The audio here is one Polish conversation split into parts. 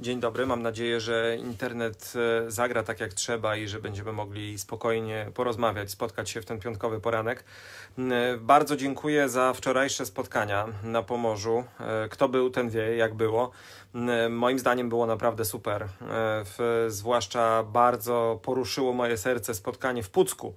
Dzień dobry, mam nadzieję, że internet e, zagra tak jak trzeba i że będziemy mogli spokojnie porozmawiać, spotkać się w ten piątkowy poranek. Mm, e, bardzo dziękuję za wczorajsze spotkania na Pomorzu. E, kto był, ten wie, jak było. Mm, moim zdaniem było naprawdę super. Zwłaszcza bardzo poruszyło moje serce spotkanie w Pucku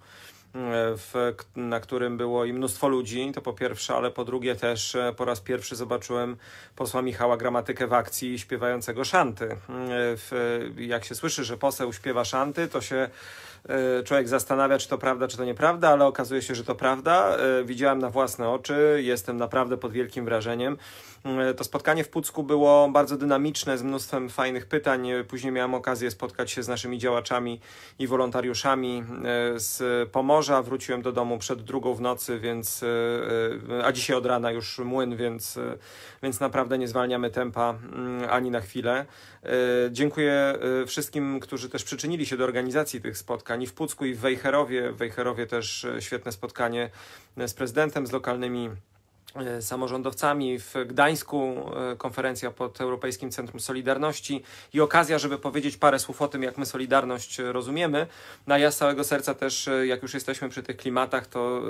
E, w, na którym było i mnóstwo ludzi, to po pierwsze, ale po drugie też e, po raz pierwszy zobaczyłem posła Michała Gramatykę w akcji śpiewającego szanty. E, w, jak się słyszy, że poseł śpiewa szanty, to się człowiek zastanawia, czy to prawda, czy to nieprawda, ale okazuje się, że to prawda. Widziałem na własne oczy, jestem naprawdę pod wielkim wrażeniem. Mm, to spotkanie w Pucku było bardzo dynamiczne, z mnóstwem fajnych pytań. Później miałem okazję spotkać się z naszymi działaczami i wolontariuszami e, z Pomorza. Wróciłem do domu przed drugą w nocy, więc, e, e, a dzisiaj od rana już młyn, więc, więc naprawdę nie zwalniamy tempa mm, ani na chwilę. Dziękuję wszystkim, którzy też przyczynili się do organizacji tych spotkań i w Pucku, i w Wejherowie. W Wejherowie też świetne spotkanie z prezydentem, z lokalnymi E, samorządowcami w Gdańsku, e, konferencja pod Europejskim Centrum Solidarności i okazja, żeby powiedzieć parę słów o tym, jak my Solidarność rozumiemy. No ja z całego serca też, e, jak już jesteśmy przy tych klimatach, to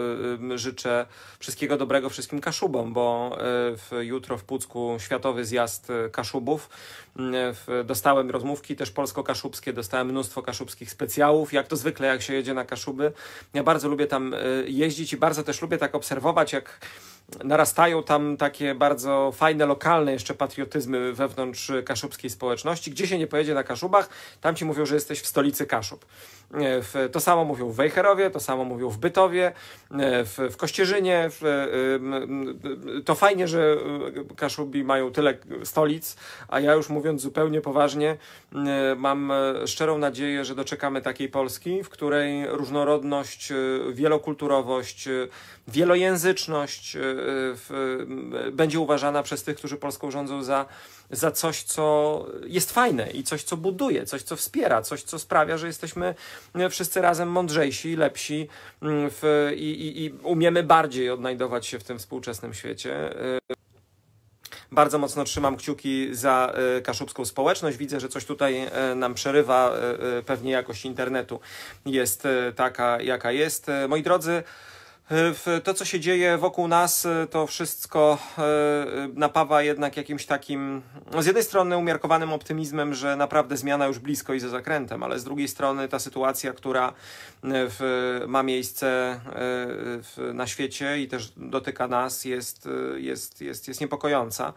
życzę wszystkiego dobrego wszystkim Kaszubom, bo jutro w Pucku Światowy Zjazd Kaszubów. Mm, dostałem rozmówki też polsko-kaszubskie, dostałem mnóstwo kaszubskich specjałów, jak to zwykle, jak się jedzie na Kaszuby. Ja bardzo lubię tam jeździć i bardzo też lubię tak obserwować, jak narastają tam takie bardzo fajne, lokalne jeszcze patriotyzmy wewnątrz kaszubskiej społeczności. Gdzie się nie pojedzie na Kaszubach, tam ci mówią, że jesteś w stolicy Kaszub. E, w, to samo mówią w Wejherowie, to samo mówią w Bytowie, e, w, w Kościerzynie. E, to fajnie, że Kaszubi mają tyle stolic, a ja już mówiąc zupełnie poważnie, mam szczerą nadzieję, że doczekamy takiej Polski, w której różnorodność, wielokulturowość, wielojęzyczność, w, będzie uważana przez tych, którzy Polską rządzą za, za coś, co jest fajne i coś, co buduje, coś, co wspiera, coś, co sprawia, że jesteśmy wszyscy razem mądrzejsi, lepsi mm, w, i, i, i umiemy bardziej odnajdować się w tym współczesnym świecie. Y, bardzo mocno trzymam kciuki za y, kaszubską społeczność. Widzę, że coś tutaj y, nam przerywa. Pewnie jakość internetu jest taka, jaka jest. Moi drodzy, E, to, co się dzieje wokół nas, e, to wszystko e, napawa jednak jakimś takim, no, z jednej strony umiarkowanym optymizmem, że naprawdę zmiana już blisko i za zakrętem, ale z drugiej strony ta sytuacja, która w, ma miejsce w, na świecie i też dotyka nas, jest, jest, jest, jest niepokojąca.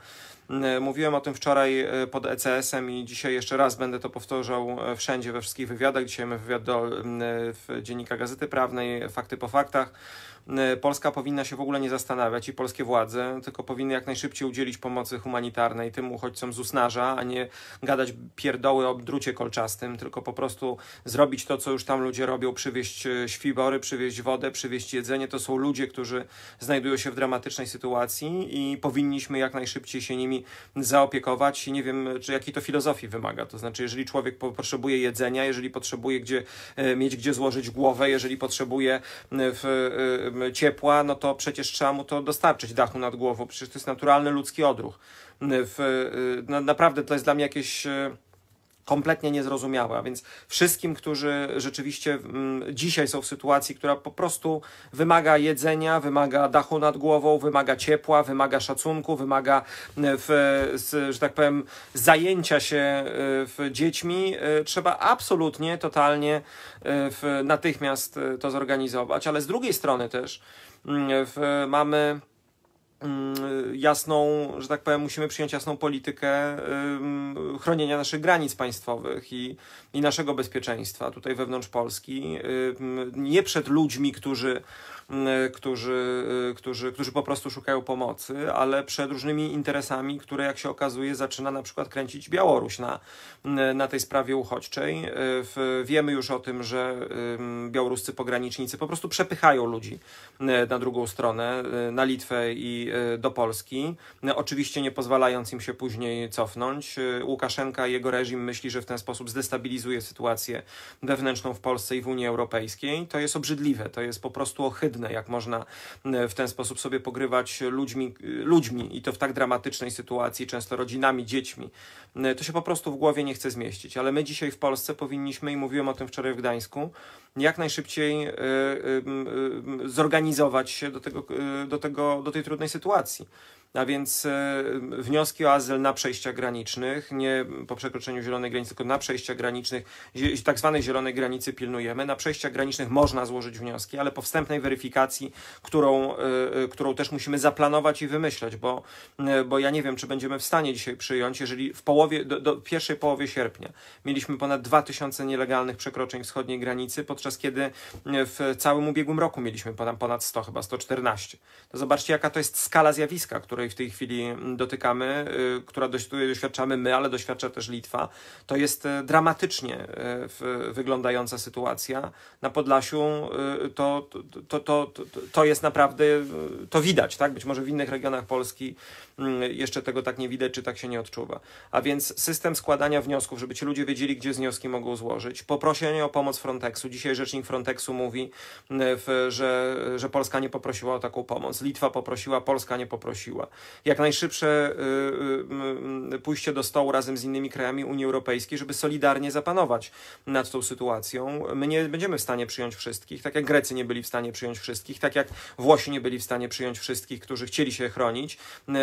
E, mówiłem o tym wczoraj e, pod ECS-em i dzisiaj jeszcze raz będę to powtarzał e, wszędzie, we wszystkich wywiadach. Dzisiaj mamy wywiad do Dziennika Gazety Prawnej, Fakty po faktach. Polska powinna się w ogóle nie zastanawiać i polskie władze, tylko powinny jak najszybciej udzielić pomocy humanitarnej tym uchodźcom z Usnarza, a nie gadać pierdoły o drucie kolczastym, tylko po prostu zrobić to, co już tam ludzie robią, przywieźć świbory, przywieźć wodę, przywieźć jedzenie. To są ludzie, którzy znajdują się w dramatycznej sytuacji i powinniśmy jak najszybciej się nimi nimi zaopiekować i nie wiem, czy jakiej to filozofii wymaga. To znaczy, jeżeli człowiek potrzebuje jedzenia, jeżeli potrzebuje gdzie, e, mieć gdzie złożyć głowę, jeżeli potrzebuje e, w, e, ciepła, no to przecież trzeba mu to dostarczyć, dachu nad głową. Przecież to jest naturalny ludzki odruch. W, na, naprawdę to jest dla mnie jakieś kompletnie niezrozumiałe. A więc wszystkim, którzy rzeczywiście mm, dzisiaj są w sytuacji, która po prostu wymaga jedzenia, wymaga dachu nad głową, wymaga ciepła, wymaga szacunku, wymaga, e, w, że tak powiem, zajęcia się e, dziećmi, e, trzeba absolutnie, totalnie natychmiast to zorganizować. Ale z drugiej strony też mm, mamy. Mm, jasną, że tak powiem, musimy przyjąć jasną politykę mm, chronienia naszych granic państwowych i, i naszego bezpieczeństwa tutaj wewnątrz Polski. Y, mm, nie przed ludźmi, którzy Y, którzy, y, którzy, którzy po prostu szukają pomocy, ale przed różnymi interesami, które jak się okazuje zaczyna na przykład kręcić Białoruś na, y, na tej sprawie uchodźczej. Wiemy już o tym, że białoruscy pogranicznicy po prostu przepychają ludzi na drugą stronę, na Litwę i do Polski, oczywiście nie pozwalając im się później cofnąć. Łukaszenka i jego reżim myśli, że w ten sposób zdestabilizuje sytuację wewnętrzną w Polsce i w Unii Europejskiej. To jest obrzydliwe, to jest po prostu ohydne haniebne, jak można e, w ten sposób sobie pogrywać ludźmi, e, ludźmi i to w tak dramatycznej sytuacji, często rodzinami, dziećmi. E, to się po prostu w głowie nie chce zmieścić, ale my dzisiaj w Polsce powinniśmy, i mówiłem o tym wczoraj w Gdańsku, jak najszybciej zorganizować się do, tego, do, tego, do tej trudnej sytuacji. A więc e, wnioski o azyl na przejściach granicznych, nie po przekroczeniu zielonej granicy, tylko na przejściach granicznych, tak zwanej zielonej granicy pilnujemy. Na przejściach granicznych można złożyć wnioski, ale po wstępnej weryfikacji, którą, e, e, którą też musimy zaplanować i wymyślać, bo, bo ja nie wiem, czy będziemy w stanie dzisiaj przyjąć, jeżeli w połowie, do, do pierwszej połowie sierpnia mieliśmy ponad 2000 nielegalnych przekroczeń wschodniej granicy, podczas kiedy w całym ubiegłym roku mieliśmy ponad 100, chyba 114. To zobaczcie, jaka to jest skala zjawiska, której której w tej chwili mm, dotykamy, y, która doświadczamy my, ale doświadcza też Litwa, to jest e, dramatycznie e, wyglądająca sytuacja. Na Podlasiu y, to, to, to, to, jest naprawdę, y, to widać, tak? Być może w innych regionach Polski mm, jeszcze tego tak nie widać, czy tak się nie odczuwa. A więc system składania wniosków, żeby ci ludzie wiedzieli, gdzie wnioski mogą złożyć. Poproszenie o pomoc Frontexu. Dzisiaj rzecznik Frontexu mówi, że, że Polska nie poprosiła o taką pomoc. Litwa poprosiła, Polska nie poprosiła. Jak najszybsze y, y, y, pójście do stołu razem z innymi krajami Unii Europejskiej, żeby solidarnie zapanować nad tą sytuacją. My nie będziemy w stanie przyjąć wszystkich, tak jak Grecy nie byli w stanie przyjąć wszystkich, tak jak Włosi nie byli w stanie przyjąć wszystkich, którzy chcieli się chronić.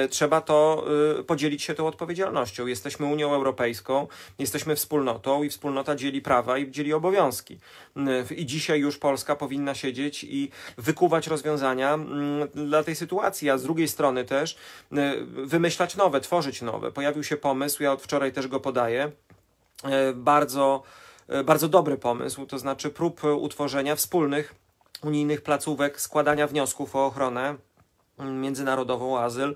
Trzeba to podzielić się tą odpowiedzialnością. Jesteśmy Unią Europejską, jesteśmy wspólnotą i wspólnota dzieli prawa i dzieli obowiązki. I dzisiaj już Polska powinna siedzieć i wykuwać rozwiązania mm, dla tej sytuacji, a z drugiej strony też też e, wymyślać nowe, tworzyć nowe. Pojawił się pomysł, ja od wczoraj też go podaję, e, bardzo, e, bardzo dobry pomysł, to znaczy prób utworzenia wspólnych unijnych placówek składania wniosków o ochronę międzynarodową azyl e,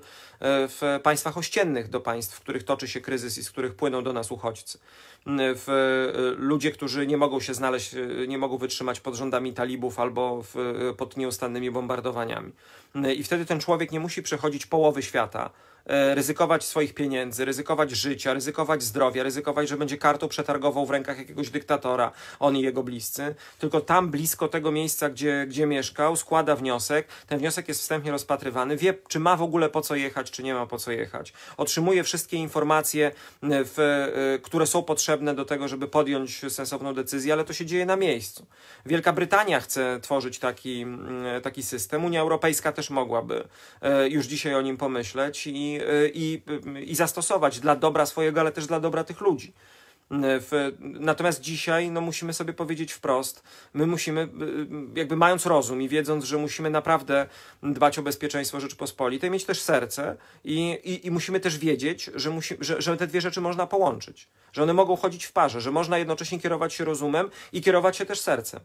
w państwach ościennych do państw, w których toczy się kryzys i z których płyną do nas uchodźcy. Mm, w e, ludzie, którzy nie mogą się znaleźć, e, nie mogą wytrzymać pod rządami talibów albo w, pod nieustannymi bombardowaniami. Mm, I wtedy ten człowiek nie musi przechodzić połowy świata, E, ryzykować swoich pieniędzy, ryzykować życia, ryzykować zdrowia, ryzykować, że będzie kartą przetargową w rękach jakiegoś dyktatora, on i jego bliscy, tylko tam blisko tego miejsca, gdzie, gdzie mieszkał, składa wniosek, ten wniosek jest wstępnie rozpatrywany, wie, czy ma w ogóle po co jechać, czy nie ma po co jechać. Otrzymuje wszystkie informacje, e, w, e, które są potrzebne do tego, żeby podjąć sensowną decyzję, ale to się dzieje na miejscu. Wielka Brytania chce tworzyć taki, mm, taki system, Unia Europejska też mogłaby już dzisiaj o nim pomyśleć i i, i, zastosować dla dobra swojego, ale też dla dobra tych ludzi. W, natomiast dzisiaj no, musimy sobie powiedzieć wprost, my musimy, jakby mając rozum i wiedząc, że musimy naprawdę dbać o bezpieczeństwo Rzeczypospolitej, mieć też serce i, i, i musimy też wiedzieć, że, musi, że, że te dwie rzeczy można połączyć, że one mogą chodzić w parze, że można jednocześnie kierować się rozumem i kierować się też sercem.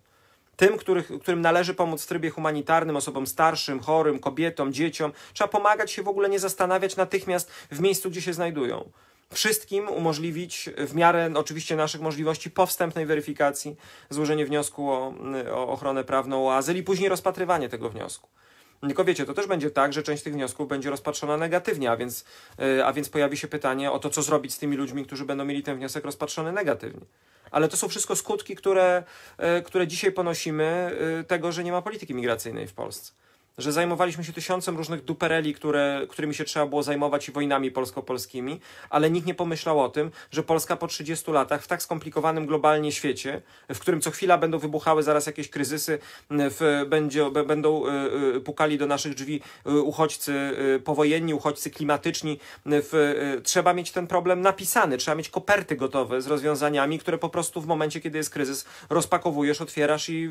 Tym, których, którym należy pomóc w trybie humanitarnym, osobom starszym, chorym, kobietom, dzieciom, trzeba pomagać się w ogóle nie zastanawiać natychmiast w miejscu, gdzie się znajdują wszystkim umożliwić w miarę oczywiście naszych możliwości po wstępnej weryfikacji złożenie wniosku o, o ochronę prawną, o azyl i później rozpatrywanie tego wniosku. Tylko wiecie, to też będzie tak, że część tych wniosków będzie rozpatrzona negatywnie, a więc, y, a więc pojawi się pytanie o to, co zrobić z tymi ludźmi, którzy będą mieli ten wniosek rozpatrzony negatywnie. Ale to są wszystko skutki, które, y, które dzisiaj ponosimy y, tego, że nie ma polityki migracyjnej w Polsce że zajmowaliśmy się tysiącem różnych dupereli, które, którymi się trzeba było zajmować i wojnami polsko-polskimi, ale nikt nie pomyślał o tym, że Polska po 30 latach w tak skomplikowanym globalnie świecie, w którym co chwila będą wybuchały zaraz jakieś kryzysy, w, będzie, będą y, y, pukali do naszych drzwi y, uchodźcy powojenni, uchodźcy klimatyczni, w, trzeba mieć ten problem napisany, trzeba mieć koperty gotowe z rozwiązaniami, które po prostu w momencie, kiedy jest kryzys, rozpakowujesz, otwierasz i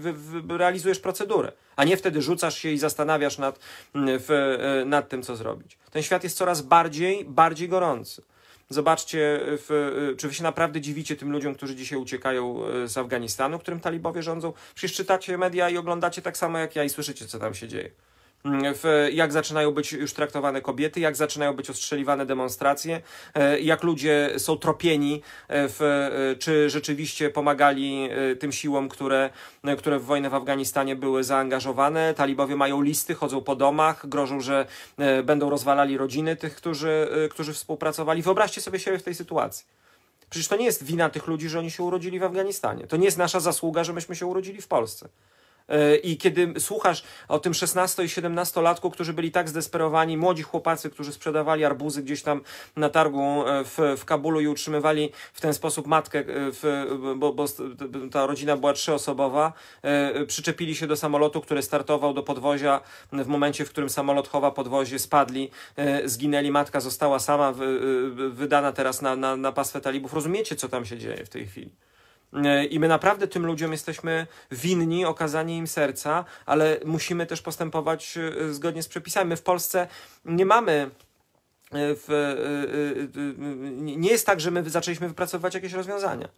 realizujesz procedurę, a nie wtedy rzucasz się i zastanawiasz zastanawiasz nad, mm, w, e, nad tym, co zrobić. Ten świat jest coraz bardziej, bardziej gorący. Zobaczcie, e, w, e, czy wy się naprawdę dziwicie tym ludziom, którzy dzisiaj uciekają z Afganistanu, którym talibowie rządzą. Przecież czytacie media i oglądacie tak samo jak ja i słyszycie, co tam się dzieje w, jak zaczynają być już traktowane kobiety, jak zaczynają być ostrzeliwane demonstracje, e, jak ludzie są tropieni, e, w, e, czy rzeczywiście pomagali tym siłom, które, które w wojnę w Afganistanie były zaangażowane. Talibowie mają listy, chodzą po domach, grożą, że będą rozwalali rodziny tych, którzy, którzy współpracowali. Wyobraźcie sobie siebie w tej sytuacji. Przecież to nie jest wina tych ludzi, że oni się urodzili w Afganistanie. To nie jest nasza zasługa, że myśmy się urodzili w Polsce. E, I kiedy słuchasz o tym 16 i 17 latku, którzy byli tak zdesperowani, młodzi chłopacy, którzy sprzedawali arbuzy gdzieś tam na targu e, w, w Kabulu i utrzymywali w ten sposób matkę, e, w, bo, bo ta rodzina była trzyosobowa, przyczepili się do samolotu, który startował do podwozia. W momencie, w którym samolot chowa podwozie, spadli, zginęli, matka została sama, wydana teraz na, na, na pastwę talibów. Rozumiecie, co tam się dzieje w tej chwili? I my naprawdę tym ludziom jesteśmy winni okazanie im serca, ale musimy też postępować y, y, zgodnie z przepisami. My w Polsce nie mamy y, w, nie jest tak, że my zaczęliśmy wypracowywać jakieś rozwiązania.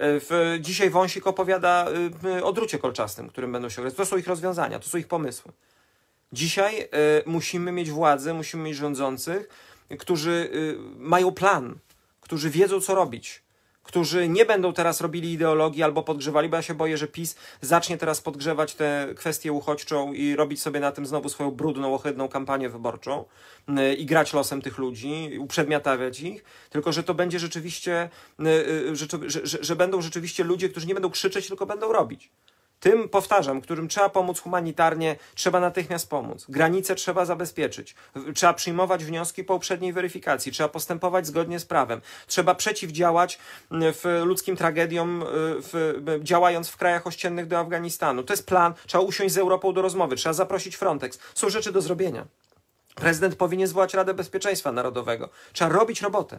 W, dzisiaj Wąsik opowiada o drucie kolczastym, którym będą się grać. To są ich rozwiązania, to są ich pomysły. Dzisiaj musimy mieć władzę, musimy mieć rządzących, którzy mają plan, którzy wiedzą, co robić którzy nie będą teraz robili ideologii albo podgrzewali, bo ja się boję, że PiS zacznie teraz podgrzewać tę kwestię uchodźczą i robić sobie na tym znowu swoją brudną, ohydną kampanię wyborczą y, i grać losem tych ludzi, uprzedmiatawiać ich, tylko że to będzie rzeczywiście, y, y, że, że, że będą rzeczywiście ludzie, którzy nie będą krzyczeć, tylko będą robić. Tym, powtarzam, którym trzeba pomóc humanitarnie, trzeba natychmiast pomóc. Granice trzeba zabezpieczyć. Trzeba przyjmować wnioski po uprzedniej weryfikacji. Trzeba postępować zgodnie z prawem. Trzeba przeciwdziałać mm, w ludzkim tragediom, y, w, działając w krajach ościennych do Afganistanu. To jest plan. Trzeba usiąść z Europą do rozmowy. Trzeba zaprosić Frontex. Są rzeczy do zrobienia. Prezydent powinien zwołać Radę Bezpieczeństwa Narodowego. Trzeba robić robotę,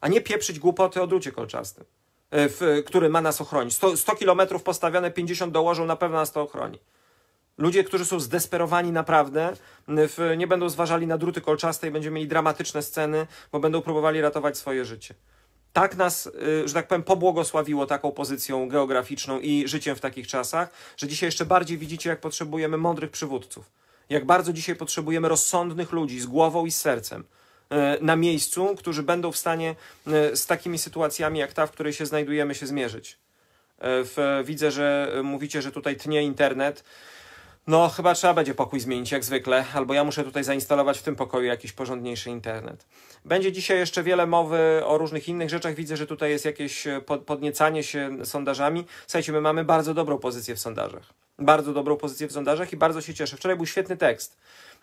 a nie pieprzyć głupoty o drucie kolczastym. E, w, który ma nas ochronić. 100, 100 kilometrów postawione, 50 dołożą, na pewno nas to ochroni. Ludzie, którzy są zdesperowani naprawdę, w, nie będą zważali na druty kolczaste i będziemy mieli dramatyczne sceny, bo będą próbowali ratować swoje życie. Tak nas, y, że tak powiem, pobłogosławiło taką pozycją geograficzną i życiem w takich czasach, że dzisiaj jeszcze bardziej widzicie, jak potrzebujemy mądrych przywódców. Jak bardzo dzisiaj potrzebujemy rozsądnych ludzi z głową i z sercem E, na miejscu, którzy będą w stanie e, z takimi sytuacjami jak ta, w której się znajdujemy, się zmierzyć. E, widzę, że mówicie, że tutaj tnie internet. No, chyba trzeba będzie pokój zmienić jak zwykle, albo ja muszę tutaj zainstalować w tym pokoju jakiś porządniejszy internet. Będzie dzisiaj jeszcze wiele mowy o różnych innych rzeczach. Widzę, że tutaj jest jakieś podniecanie się sondażami. Słuchajcie, my mamy bardzo dobrą pozycję w sondażach. Bardzo dobrą pozycję w sondażach i bardzo się cieszę. Wczoraj był świetny tekst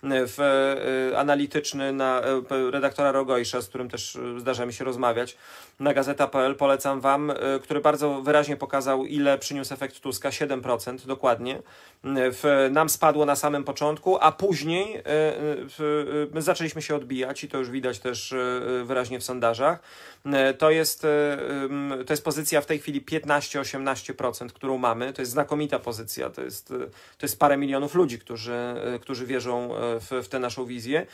w e, e, analityczny na e, redaktora Rogojsza, z którym też zdarza mi się rozmawiać, na gazeta.pl polecam Wam, który bardzo wyraźnie pokazał, ile przyniósł efekt Tuska, 7% dokładnie. W, nam spadło na samym początku, a później w, zaczęliśmy się odbijać i to już widać też wyraźnie w sondażach. To jest, to jest pozycja w tej chwili 15-18%, którą mamy. To jest znakomita pozycja, to jest, to jest parę milionów ludzi, którzy, którzy wierzą w, w tę naszą wizję.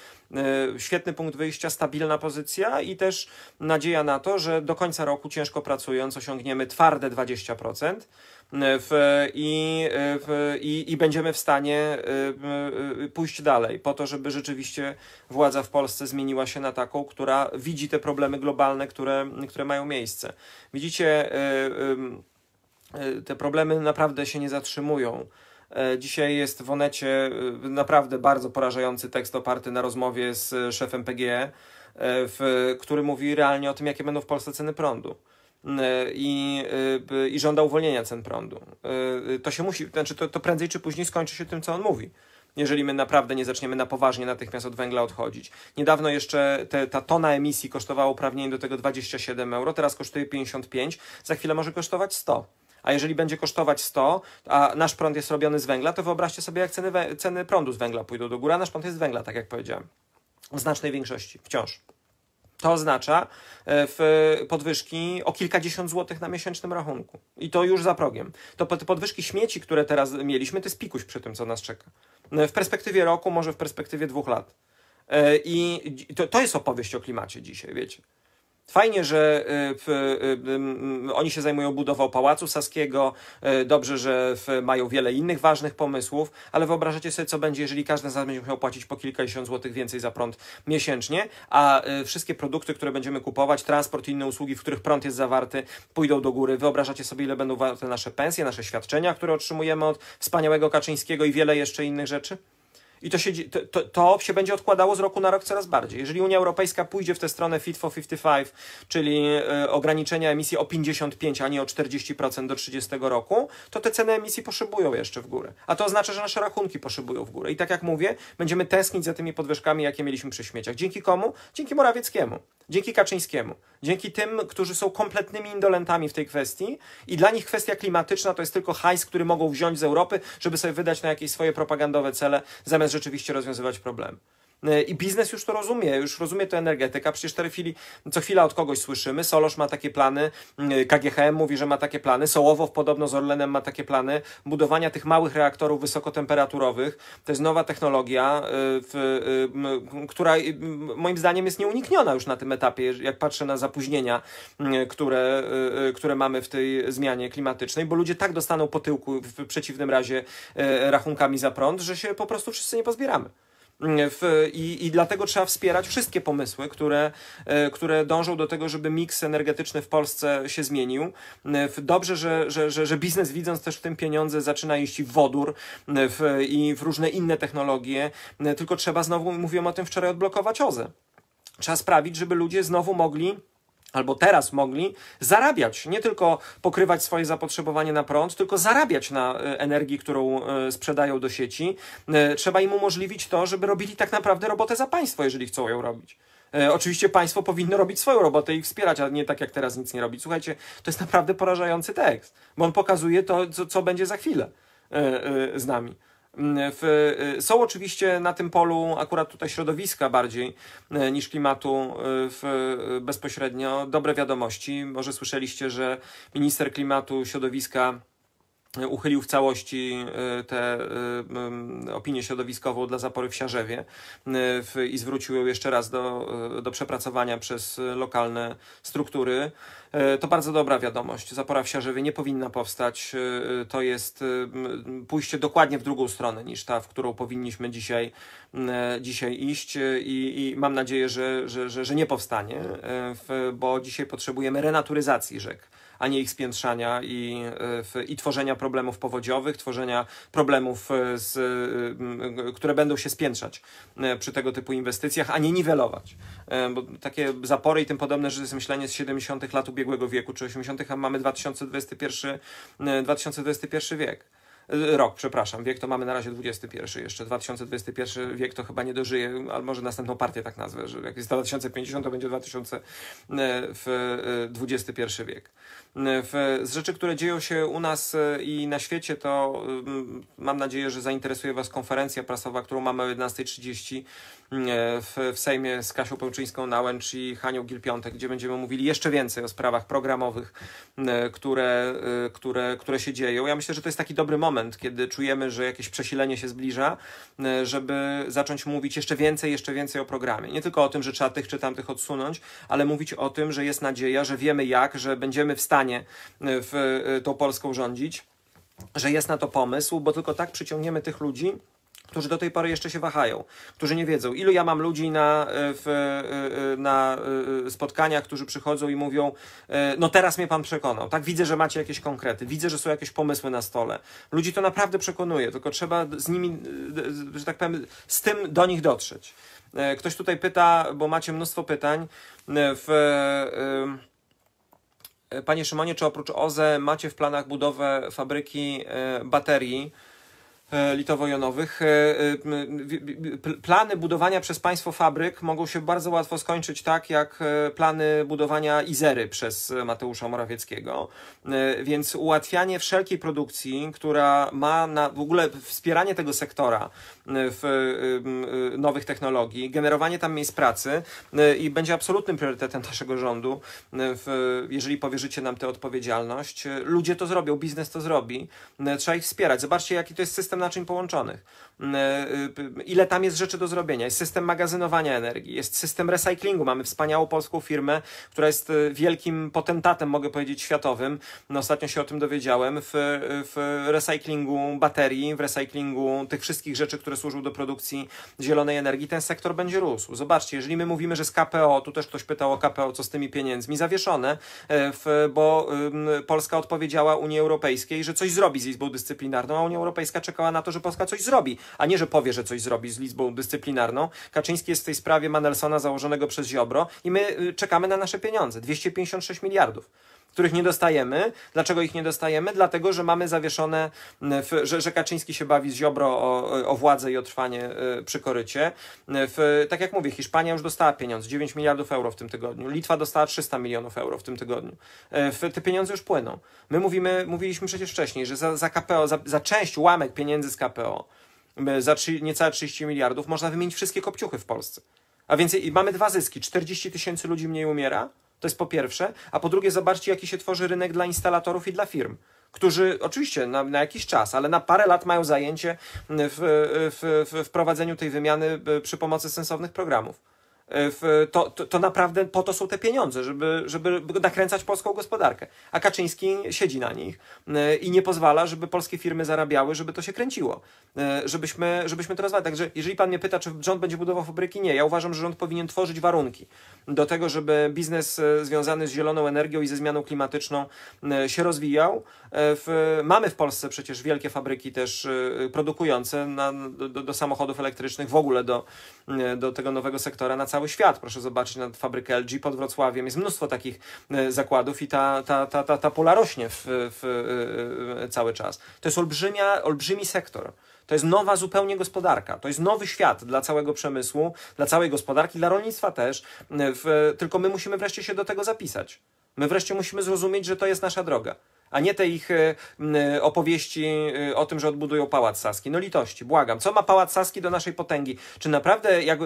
E, świetny punkt wyjścia, stabilna pozycja i też nadzieja na to, że do końca roku ciężko pracując osiągniemy twarde 20%. E, w, i, e, w, i, i, będziemy w stanie pójść dalej, po to, żeby rzeczywiście władza w Polsce zmieniła się na taką, która widzi te problemy globalne, które, które mają miejsce. Widzicie, te problemy naprawdę się nie zatrzymują. E, dzisiaj jest w Onecie e, naprawdę bardzo porażający tekst oparty na rozmowie z szefem PGE, e, w, który mówi realnie o tym, jakie będą w Polsce ceny prądu. I, I żąda uwolnienia cen prądu. To się musi, znaczy to, to prędzej czy później skończy się tym, co on mówi jeżeli my naprawdę nie zaczniemy na poważnie natychmiast od węgla odchodzić. Niedawno jeszcze te, ta tona emisji kosztowała uprawnienie do tego 27 euro, teraz kosztuje 55, za chwilę może kosztować 100 a jeżeli będzie kosztować 100, a nasz prąd jest robiony z węgla, to wyobraźcie sobie, jak ceny, ceny prądu z węgla pójdą do góry, a nasz prąd jest z węgla, tak jak powiedziałem. W znacznej większości, wciąż. To oznacza e, podwyżki o kilkadziesiąt złotych na miesięcznym rachunku. I to już za progiem. To te podwyżki śmieci, które teraz mieliśmy, to jest pikuś przy tym, co nas czeka. No, w perspektywie roku, może w perspektywie dwóch lat. E, I to, to jest opowieść o klimacie dzisiaj, wiecie. Fajnie, że y, y, oni się zajmują budową Pałacu Saskiego, y, dobrze, że mają wiele innych ważnych pomysłów, ale wyobrażacie sobie, co będzie, jeżeli każdy z nas będzie musiał płacić po kilkadziesiąt złotych więcej za prąd miesięcznie, a wszystkie produkty, które będziemy kupować, transport i inne usługi, w których prąd jest zawarty, pójdą do góry. Wyobrażacie sobie, ile będą warte nasze pensje, nasze świadczenia, które otrzymujemy od wspaniałego Kaczyńskiego i wiele jeszcze innych rzeczy? I to się, to, to się będzie odkładało z roku na rok coraz bardziej. Jeżeli Unia Europejska pójdzie w tę stronę Fit for 55, czyli e, ograniczenia emisji o 55%, a nie o 40% do 30 roku, to te ceny emisji poszybują jeszcze w górę. A to oznacza, że nasze rachunki poszybują w górę. I tak jak mówię, będziemy tęsknić za tymi podwyżkami, jakie mieliśmy przy śmieciach. Dzięki komu? Dzięki Morawieckiemu. Dzięki Kaczyńskiemu, dzięki tym, którzy są kompletnymi indolentami w tej kwestii i dla nich kwestia klimatyczna to jest tylko hajs, który mogą wziąć z Europy, żeby sobie wydać na jakieś swoje propagandowe cele, zamiast rzeczywiście rozwiązywać problem. I biznes już to rozumie, już rozumie to energetyka. Przecież w tej chwili, co chwila od kogoś słyszymy. Solosz ma takie plany, KGHM mm, mówi, że ma takie plany, Sołowow podobno z Orlenem ma takie plany budowania tych małych reaktorów wysokotemperaturowych. To jest nowa technologia, y, w, y, która y, moim zdaniem jest nieunikniona już na tym etapie, jak patrzę na zapóźnienia, mm, które, które mamy w tej zmianie klimatycznej, bo ludzie tak dostaną po tyłku w przeciwnym razie rachunkami za prąd, że się po prostu wszyscy nie pozbieramy. W, i, I dlatego trzeba wspierać wszystkie pomysły, które, e, które dążą do tego, żeby miks energetyczny w Polsce się zmienił. E, dobrze, że, że, że, że biznes widząc też w tym pieniądze zaczyna iść w wodór e, w, i w różne inne technologie, tylko trzeba znowu, mówiłem o tym wczoraj, odblokować OZE. Trzeba sprawić, żeby ludzie znowu mogli albo teraz mogli zarabiać, nie tylko pokrywać swoje zapotrzebowanie na prąd, tylko zarabiać na e, energii, którą e, sprzedają do sieci. E, trzeba im umożliwić to, żeby robili tak naprawdę robotę za państwo, jeżeli chcą ją robić. Oczywiście państwo powinno robić swoją robotę i wspierać, a nie tak jak teraz nic nie robić. Słuchajcie, to jest naprawdę porażający tekst, bo on pokazuje to, co, co będzie za chwilę z nami. W, y, są oczywiście na tym polu akurat tutaj środowiska bardziej y, niż klimatu y, bezpośrednio dobre wiadomości. Może słyszeliście, że minister klimatu środowiska uchylił w całości tę opinię środowiskową dla zapory w Siarzewie i zwrócił ją jeszcze raz do, do przepracowania przez lokalne struktury. E, to bardzo dobra wiadomość. Zapora w Siarzewie nie powinna powstać. E, e, to jest pójście dokładnie w drugą stronę niż ta, w którą powinniśmy dzisiaj, dzisiaj iść i, i mam nadzieję, że, że, że, że nie powstanie, bo dzisiaj potrzebujemy renaturyzacji rzek a nie ich spiętrzania i, i tworzenia problemów powodziowych, tworzenia problemów, z, które będą się spiętrzać przy tego typu inwestycjach, a nie niwelować. Bo takie zapory i tym podobne, że jest myślenie z 70. lat ubiegłego ubiegłego wieku czy 80., a mamy 2021, 2021 e, wiek e, rok, przepraszam, wiek to mamy na razie 21 jeszcze, 2021 wiek to chyba nie dożyje, ale może następną partię tak nazwę, że jak jest 2050 to będzie 2000 e, w wiek. W, z rzeczy, które dzieją się u nas i na świecie to mm, mam nadzieję, że zainteresuje Was konferencja prasowa, którą mamy o 11.30 E, w, w Sejmie z Kasią Pełczyńską Łęcz i Hanią Gilpiątek, gdzie będziemy mówili jeszcze więcej o sprawach programowych, e, które, e, które, które się dzieją. Ja myślę, że to jest taki dobry moment, kiedy czujemy, że jakieś przesilenie się zbliża, żeby zacząć mówić jeszcze więcej, jeszcze więcej o programie. Nie tylko o tym, że trzeba tych czy tamtych odsunąć, ale mówić o tym, że jest nadzieja, że wiemy jak, że będziemy w stanie w tą Polską rządzić, że jest na to pomysł, bo tylko tak przyciągniemy tych ludzi, którzy do tej pory jeszcze się wahają, którzy nie wiedzą, ilu ja mam ludzi na, e, w, e, e, na spotkaniach, którzy przychodzą i mówią, no teraz mnie Pan przekonał, tak, widzę, że macie jakieś konkrety, widzę, że są jakieś pomysły na stole. Ludzi to naprawdę przekonuje, tylko trzeba z nimi, że tak powiem, z tym do nich dotrzeć. Ktoś tutaj pyta, bo macie mnóstwo pytań, w... Panie Szymonie, czy oprócz OZE macie w planach budowę fabryki baterii? E, litowo-jonowych. E, e, plany budowania przez państwo fabryk mogą się bardzo łatwo skończyć tak, jak plany budowania Izery przez Mateusza Morawieckiego. Więc ułatwianie wszelkiej produkcji, która ma na w ogóle wspieranie tego sektora w nowych technologii, generowanie tam miejsc pracy i będzie absolutnym priorytetem naszego rządu. Jeżeli powierzycie nam tę odpowiedzialność, ludzie to zrobią, biznes to zrobi. Trzeba ich wspierać. Zobaczcie, jaki to jest system system naczyń połączonych, mm, e, y, ile tam jest rzeczy do zrobienia. Jest system magazynowania energii, jest system recyklingu. Mamy wspaniałą polską firmę, która jest e, wielkim potentatem, mogę powiedzieć, światowym. No, ostatnio się o tym dowiedziałem w, w recyklingu baterii, w recyklingu tych wszystkich rzeczy, które służą do produkcji zielonej energii. Ten sektor będzie rósł. Zobaczcie, jeżeli my mówimy, że z KPO, tu też ktoś pytał o KPO, co z tymi pieniędzmi, zawieszone, e, w, bo Polska odpowiedziała Unii Europejskiej, że coś zrobi z Izbą Dyscyplinarną, a Unia Europejska czekała czekała na to, że Polska coś zrobi, a nie, że powie, że coś zrobi z Lizbą dyscyplinarną. Kaczyński jest w tej sprawie Manelsona założonego przez Ziobro i my y, czekamy na nasze pieniądze. 256 miliardów których nie dostajemy. Dlaczego ich nie dostajemy? Dlatego, że mamy zawieszone, w, że, że Kaczyński się bawi z Ziobro o, o władzę i o trwanie e, przy korycie. E, w, tak jak mówię, Hiszpania już dostała pieniądz, 9 miliardów euro w tym tygodniu. Litwa dostała 300 milionów euro w tym tygodniu. E, w, te pieniądze już płyną. My mówimy, mówiliśmy przecież wcześniej, że za, za KPO, za, za część łamek pieniędzy z KPO, za 3, niecałe 30 miliardów, można wymienić wszystkie kopciuchy w Polsce. A więc i mamy dwa zyski. 40 tysięcy ludzi mniej umiera, to jest po pierwsze. A po drugie, zobaczcie, jaki się tworzy rynek dla instalatorów i dla firm, którzy oczywiście na, na jakiś czas, ale na parę lat mają zajęcie w, w, w, w prowadzeniu tej wymiany e, przy pomocy sensownych programów. E, to, to, to, naprawdę po to są te pieniądze, żeby, żeby nakręcać polską gospodarkę. A Kaczyński siedzi na nich e, i nie pozwala, żeby polskie firmy zarabiały, żeby to się kręciło, e, żebyśmy, żebyśmy to rozwali. Także jeżeli pan mnie pyta, czy rząd będzie budował fabryki, nie. Ja uważam, że rząd powinien tworzyć warunki do tego, żeby biznes związany z zieloną energią i ze zmianą klimatyczną się rozwijał. W, mamy w Polsce przecież wielkie fabryki też produkujące na, do, do, samochodów elektrycznych, w ogóle do, do tego nowego sektora na całym cały świat. Proszę zobaczyć na fabrykę LG pod Wrocławiem. Jest mnóstwo takich e, zakładów i ta, ta, ta, ta, ta pola rośnie w, w, e, e, cały czas. To jest olbrzymia, olbrzymi sektor. To jest nowa zupełnie gospodarka. To jest nowy świat dla całego przemysłu, dla całej gospodarki, dla rolnictwa też. W, tylko my musimy wreszcie się do tego zapisać. My wreszcie musimy zrozumieć, że to jest nasza droga, a nie te ich e, e, opowieści e, o tym, że odbudują Pałac Saski. No litości, błagam. Co ma Pałac Saski do naszej potęgi? Czy naprawdę jak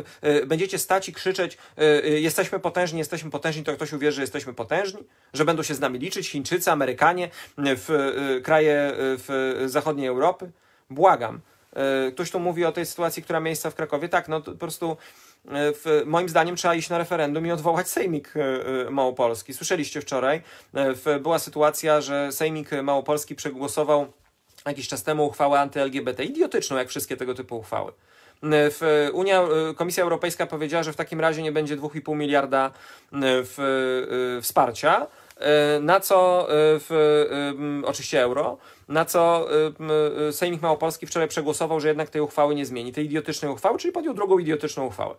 będziecie stać i krzyczeć jesteśmy potężni, jesteśmy potężni, to ktoś uwierzy, że jesteśmy potężni? Że będą się z nami liczyć Chińczycy, Amerykanie, w kraje w zachodniej Europy? Błagam. E, ktoś tu mówi o tej sytuacji, która miejsca w Krakowie. Tak, no po prostu e, w, moim zdaniem trzeba iść na referendum i odwołać Sejmik e, Małopolski. Słyszeliście wczoraj, w, była sytuacja, że Sejmik Małopolski przegłosował jakiś czas temu uchwałę anty-LGBT. Idiotyczną, jak wszystkie tego typu uchwały. W Unia, Komisja Europejska powiedziała, że w takim razie nie będzie 2,5 miliarda w, w, wsparcia. E, na co e, w, e, oczywiście euro, na co Sejmik Małopolski wczoraj przegłosował, że jednak tej uchwały nie zmieni, tej idiotycznej uchwały, czyli podjął drugą idiotyczną uchwałę.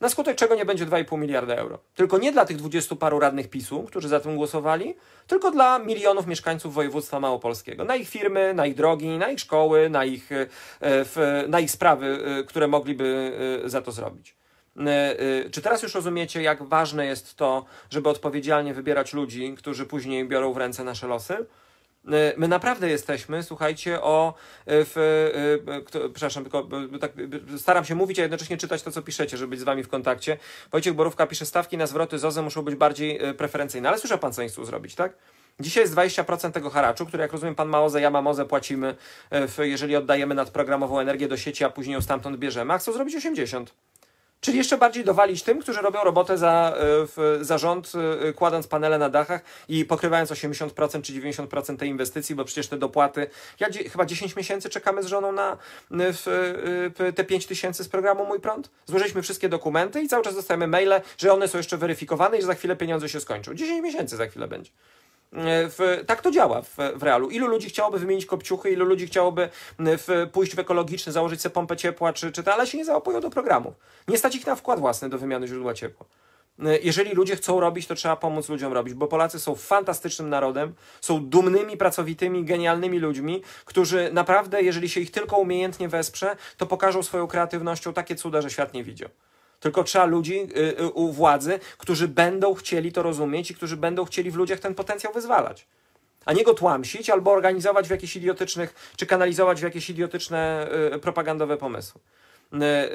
Na skutek czego nie będzie 2,5 miliarda euro. Tylko nie dla tych dwudziestu paru radnych PiSu, którzy za tym głosowali, tylko dla milionów mieszkańców województwa małopolskiego. Na ich firmy, na ich drogi, na ich szkoły, na ich, na ich sprawy, które mogliby za to zrobić. E, e, czy teraz już rozumiecie, jak ważne jest to, żeby odpowiedzialnie wybierać ludzi, którzy później biorą w ręce nasze losy? E, my naprawdę jesteśmy, słuchajcie, o. W, w, przepraszam, tylko tak, staram się mówić, a jednocześnie czytać to, co piszecie, żeby być z wami w kontakcie. Wojciech Borówka pisze, stawki na zwroty ZOZE muszą być bardziej preferencyjne, ale słyszał pan, co nie tu zrobić, tak? Dzisiaj jest 20% tego haraczu, który jak rozumiem pan ma OZE, ja mam OZE, płacimy, w, jeżeli oddajemy nadprogramową energię do sieci, a później ją stamtąd bierzemy, a chcą zrobić 80%. Czyli jeszcze bardziej dowalić tym, którzy robią robotę za, e, zarząd rząd, e, kładąc panele na dachach i pokrywając 80% czy 90% tej inwestycji, bo przecież te dopłaty. Ja chyba 10 miesięcy czekamy z żoną na e, w, w, te 5 tysięcy z programu Mój Prąd. Złożyliśmy wszystkie dokumenty i cały czas dostajemy maile, że one są jeszcze weryfikowane i że za chwilę pieniądze się skończą. 10 miesięcy za chwilę będzie. E, w, tak to działa w, w realu. Ilu ludzi chciałoby wymienić kopciuchy, ilu ludzi chciałoby w, pójść w ekologiczny, założyć sobie pompę ciepła, czy, czy ale się nie załapują do programu. Nie stać ich na wkład własny do wymiany źródła ciepła. E, jeżeli ludzie chcą robić, to trzeba pomóc ludziom robić, bo Polacy są fantastycznym narodem, są dumnymi, pracowitymi, genialnymi ludźmi, którzy naprawdę, jeżeli się ich tylko umiejętnie wesprze, to pokażą swoją kreatywnością takie cuda, że świat nie widział. Tylko trzeba ludzi y, y, u władzy, którzy będą chcieli to rozumieć i którzy będą chcieli w ludziach ten potencjał wyzwalać. A nie go tłamsić albo organizować w jakichś idiotycznych, czy kanalizować w jakieś idiotyczne y, propagandowe pomysły.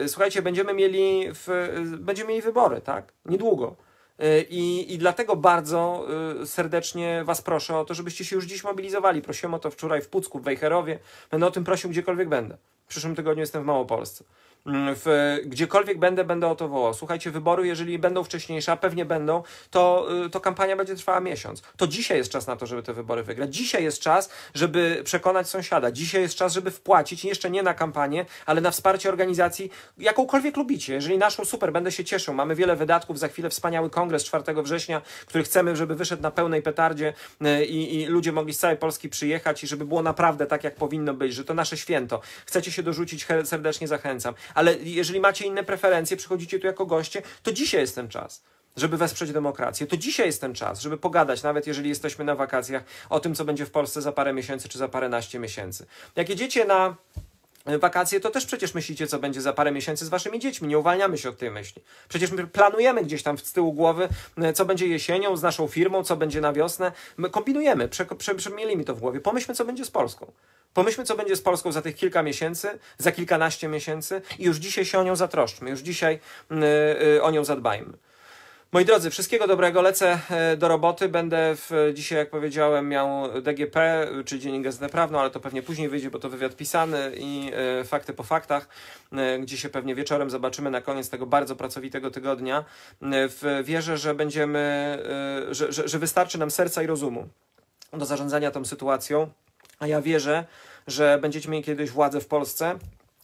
Słuchajcie, będziemy mieli, w, będziemy mieli wybory, tak? Niedługo. I, I dlatego bardzo serdecznie Was proszę o to, żebyście się już dziś mobilizowali. Prosiłem o to wczoraj w Pucku, w Wejherowie. Będę o tym prosił gdziekolwiek będę. W przyszłym tygodniu jestem w Małopolsce. Mm, w, gdziekolwiek będę, będę o to wołał. Słuchajcie, wybory, jeżeli będą wcześniejsze, a pewnie będą, to, y, to kampania będzie trwała miesiąc. To dzisiaj jest czas na to, żeby te wybory wygrać. Dzisiaj jest czas, żeby przekonać sąsiada. Dzisiaj jest czas, żeby wpłacić, jeszcze nie na kampanię, ale na wsparcie organizacji, jakąkolwiek lubicie. Jeżeli naszą, super, będę się cieszył. Mamy wiele wydatków, za chwilę wspaniały kongres 4 września, który chcemy, żeby wyszedł na pełnej petardzie y, i, i ludzie mogli z całej Polski przyjechać i żeby było naprawdę tak, jak powinno być, że to nasze święto. Chcecie się dorzucić, serdecznie zachęcam ale jeżeli macie inne preferencje, przychodzicie tu jako goście, to dzisiaj jest ten czas żeby wesprzeć demokrację. To dzisiaj jest ten czas, żeby pogadać, nawet jeżeli jesteśmy na wakacjach, o tym, co będzie w Polsce za parę miesięcy czy za paręnaście miesięcy. Jak jedziecie na wakacje, to też przecież myślicie, co będzie za parę miesięcy z waszymi dziećmi. Nie uwalniamy się od tej myśli. Przecież my planujemy gdzieś tam z tyłu głowy, e, co będzie jesienią z naszą firmą, co będzie na wiosnę. My kombinujemy, mi to w głowie. Pomyślmy, co będzie z Polską. Pomyślmy, co będzie z Polską za tych kilka miesięcy, za kilkanaście miesięcy i już dzisiaj się o nią zatroszczmy, już dzisiaj mm, y, y, o nią zadbajmy. Moi drodzy, wszystkiego dobrego. Lecę e, do roboty. Będę w, dzisiaj, jak powiedziałem, miał DGP, czyli Dziennik Gazetę Prawną, ale to pewnie później wyjdzie, bo to wywiad pisany i e, fakty po faktach, e, gdzie się pewnie wieczorem zobaczymy na koniec tego bardzo pracowitego tygodnia. Wierzę, że będziemy, że, że, że wystarczy nam serca i rozumu do zarządzania tą sytuacją, a ja wierzę, że będziecie mieli kiedyś władzę w Polsce,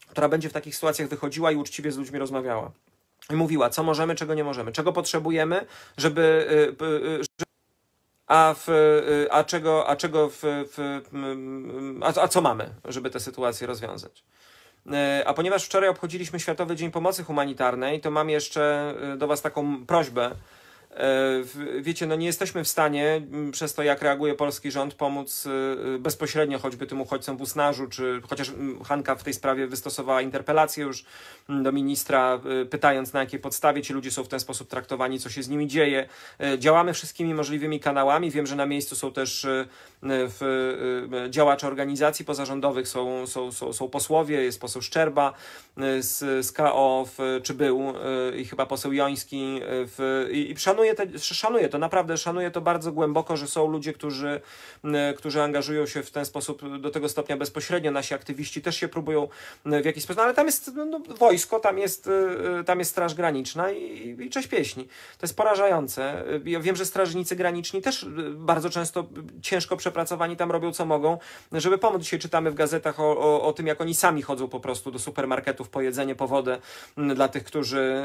która będzie w takich sytuacjach wychodziła i uczciwie z ludźmi rozmawiała mówiła, co możemy, czego nie możemy, czego potrzebujemy, żeby. Y, y, a, w, y, a czego, a czego w, w mm, a, a co mamy, żeby tę sytuację rozwiązać. A ponieważ wczoraj obchodziliśmy Światowy Dzień Pomocy Humanitarnej, to mam jeszcze do Was taką prośbę, E, wiecie, no nie jesteśmy w stanie przez to, jak reaguje polski rząd, pomóc e, bezpośrednio choćby tym uchodźcom w Usnarzu, czy chociaż Hanka w tej sprawie wystosowała interpelację już do ministra, e, pytając na jakiej podstawie ci ludzie są w ten sposób traktowani, co się z nimi dzieje. Działamy wszystkimi możliwymi kanałami. Wiem, że na miejscu są też działacze organizacji pozarządowych, są, są, są, są posłowie, jest poseł Szczerba z, z KO, w, czy był, i chyba poseł Joński, w, i, i szanuję, te, szanuję to, naprawdę szanuję to bardzo głęboko, że są ludzie, którzy, którzy angażują się w ten sposób do tego stopnia bezpośrednio. Nasi aktywiści też się próbują w jakiś sposób, no, ale tam jest no, no wojsko, tam jest, y, y, tam jest Straż Graniczna i, i cześć pieśni. To jest porażające. Y, ja wiem, że strażnicy graniczni też bardzo często ciężko przepracowani tam robią co mogą, żeby pomóc. Dzisiaj czytamy w gazetach o, o, o tym, jak oni sami chodzą po prostu do supermarketów po jedzenie, po wodę dla tych, którzy,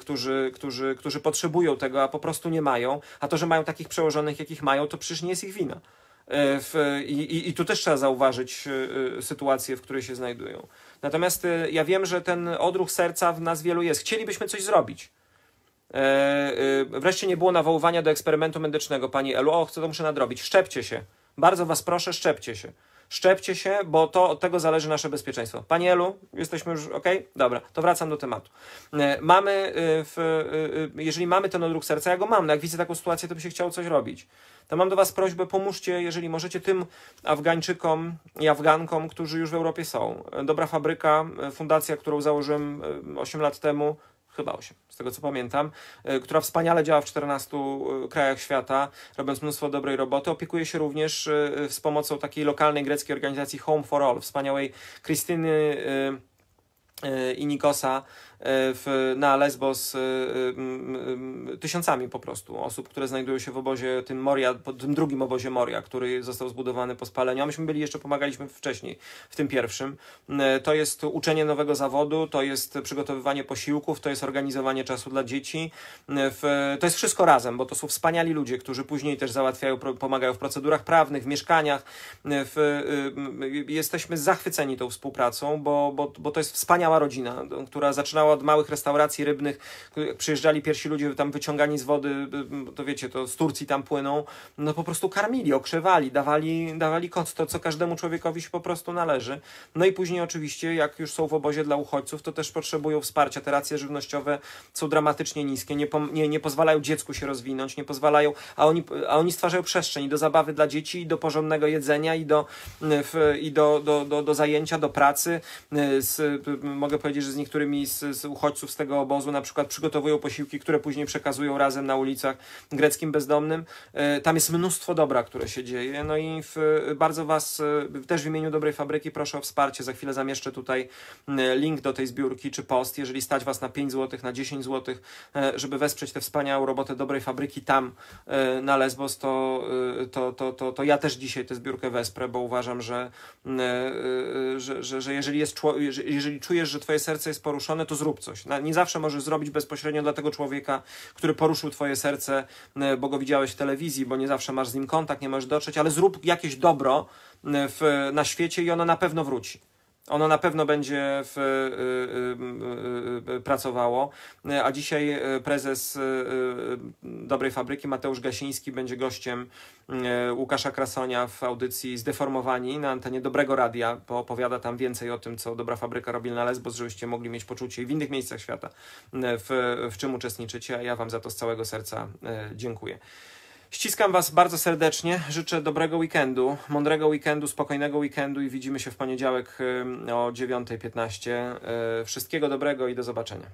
którzy, którzy, którzy potrzebują tego, po prostu nie mają, a to, że mają takich przełożonych, jakich mają, to przecież nie jest ich wina. E, w, i, i, i, tu też trzeba zauważyć e, e, sytuację, w której się znajdują. Natomiast ja wiem, że ten odruch serca w nas wielu jest. Chcielibyśmy coś zrobić. Wreszcie nie było nawoływania do eksperymentu medycznego. Pani Elu, o, chcę to muszę nadrobić. Szczepcie się. Bardzo was proszę, szczepcie się. Szczepcie się, bo to od tego zależy nasze bezpieczeństwo. Panielu, jesteśmy już ok? Dobra, to wracam do tematu. E, mamy, e, w, e, jeżeli mamy ten odruch serca, ja go mam, no jak widzę taką sytuację, to by się chciało coś robić. To mam do Was prośbę, pomóżcie, jeżeli możecie, tym Afgańczykom i Afgankom, którzy już w Europie są. Dobra Fabryka, fundacja, którą założyłem 8 lat temu, chyba 8, z tego co pamiętam, e, która wspaniale działa w 14 e, krajach świata, robiąc mnóstwo dobrej roboty. Opiekuje się również e, z pomocą takiej lokalnej greckiej organizacji Home for All, wspaniałej Krystyny i Nikosa, E, w, na Lesbos e, tysiącami po prostu osób, które znajdują się w obozie tym Moria, tym drugim obozie Moria, który został zbudowany po spaleniu, a myśmy byli jeszcze, pomagaliśmy wcześniej, w tym pierwszym. E, to jest uczenie nowego zawodu, to jest przygotowywanie posiłków, to jest organizowanie czasu dla dzieci, w, to jest wszystko razem, bo to są wspaniali ludzie, którzy później też załatwiają, pomagają w procedurach prawnych, w mieszkaniach. W, jesteśmy zachwyceni tą współpracą, bo, bo, bo to jest wspaniała rodzina, która zaczynała od małych restauracji rybnych. Przyjeżdżali pierwsi ludzie tam wyciągani z wody, y, to wiecie, to z Turcji tam płyną. No po prostu karmili, okrzewali, dawali, dawali koc, to co każdemu człowiekowi się po prostu należy. No i później oczywiście, jak już są w obozie dla uchodźców, to też potrzebują wsparcia. Te racje żywnościowe są dramatycznie niskie, nie, po, nie, nie pozwalają dziecku się rozwinąć, nie pozwalają, a oni, a oni stwarzają przestrzeń i do zabawy dla dzieci, i do porządnego jedzenia, i do, w, i do, do, do, do zajęcia, do pracy. Y, z, y, mogę powiedzieć, że z niektórymi z, z uchodźców z tego obozu na przykład przygotowują posiłki, które później przekazują razem na ulicach greckim bezdomnym. E, tam jest mnóstwo dobra, które się dzieje. No i w, bardzo Was e, też w imieniu Dobrej Fabryki proszę o wsparcie. Za chwilę zamieszczę tutaj e, link do tej zbiórki czy post, jeżeli stać Was na 5 zł, na 10 zł, żeby wesprzeć tę wspaniałą robotę Dobrej Fabryki tam na Lesbos, to, to, to, to, to ja też dzisiaj tę zbiórkę wesprę, bo uważam, że, że, że, że jeżeli, jest, jeżeli czujesz, że Twoje serce jest poruszone, to zrób zrób coś. Nie zawsze możesz zrobić bezpośrednio dla tego człowieka, który poruszył twoje serce, e, bo go widziałeś w telewizji, bo nie zawsze masz z nim kontakt, nie możesz dotrzeć, ale zrób jakieś dobro e, w, na świecie i ono na pewno wróci. Ono na pewno będzie w, y, y, y, pracowało, a dzisiaj prezes Dobrej Fabryki Mateusz Gasiński będzie gościem Łukasza Krasonia w audycji Zdeformowani na antenie Dobrego Radia, bo opowiada tam więcej o tym, co Dobra Fabryka robi na Lesbos, żebyście mogli mieć poczucie i w innych miejscach świata, w, w czym uczestniczycie, a ja Wam za to z całego serca dziękuję. Ściskam Was bardzo serdecznie. Życzę dobrego weekendu, mądrego weekendu, spokojnego weekendu i widzimy się w poniedziałek o 9.15. E, wszystkiego dobrego i do zobaczenia.